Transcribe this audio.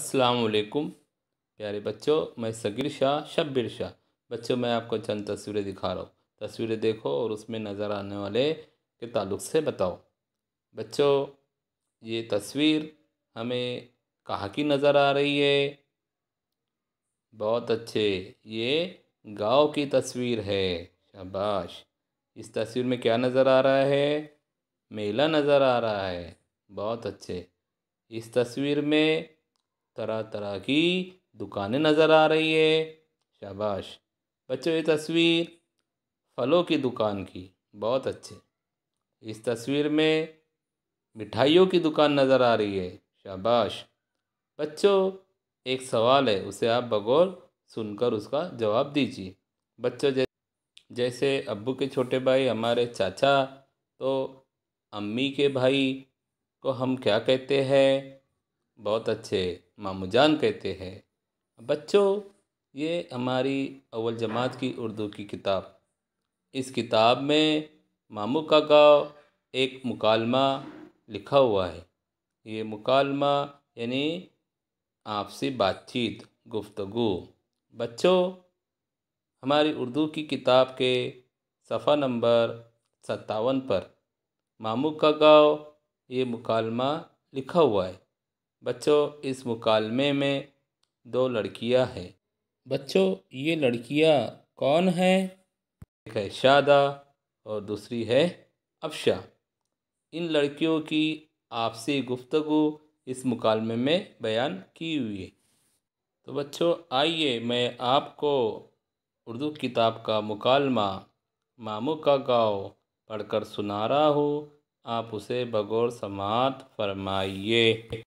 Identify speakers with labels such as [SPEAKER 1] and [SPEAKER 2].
[SPEAKER 1] असलकुम प्यारे बच्चों मैं सगीर शाह शब्बिर शाह बच्चों मैं आपको चंद तस्वीरें दिखा रहा हूँ तस्वीरें देखो और उसमें नज़र आने वाले के ताल्लुक से बताओ बच्चों ये तस्वीर हमें कहाँ की नज़र आ रही है बहुत अच्छे ये गांव की तस्वीर है शाबाश इस तस्वीर में क्या नज़र आ रहा है मेला नज़र आ रहा है बहुत अच्छे इस तस्वीर में तरह तरह की दुकानें नज़र आ रही है शाबाश बच्चों ये तस्वीर फलों की दुकान की बहुत अच्छे इस तस्वीर में मिठाइयों की दुकान नज़र आ रही है शाबाश बच्चों एक सवाल है उसे आप बगौर सुनकर उसका जवाब दीजिए बच्चों जैसे अब्बू के छोटे भाई हमारे चाचा तो अम्मी के भाई को हम क्या कहते हैं बहुत अच्छे मामूजान कहते हैं बच्चों ये हमारी अव्वल जमात की उर्दू की किताब इस किताब में मामू का गाँव एक मुकालमा लिखा हुआ है ये मुकालमा यानी आपसी बातचीत गुफ्तगु बच्चों हमारी उर्दू की किताब के सफ़ा नंबर सत्तावन पर मामू का गाँव ये मुकालमा लिखा हुआ है बच्चों इस मुकालमे में दो लड़कियां हैं बच्चों ये लड़कियां कौन हैं एक है शादा और दूसरी है अफशा इन लड़कियों की आपसी गुफ्तगु इस मुकालमे में बयान की हुई है तो बच्चों आइए मैं आपको उर्दू किताब का मुकालमा मामू का गाँव पढ़कर सुना रहा हूँ आप उसे बगौर समात फरमाइए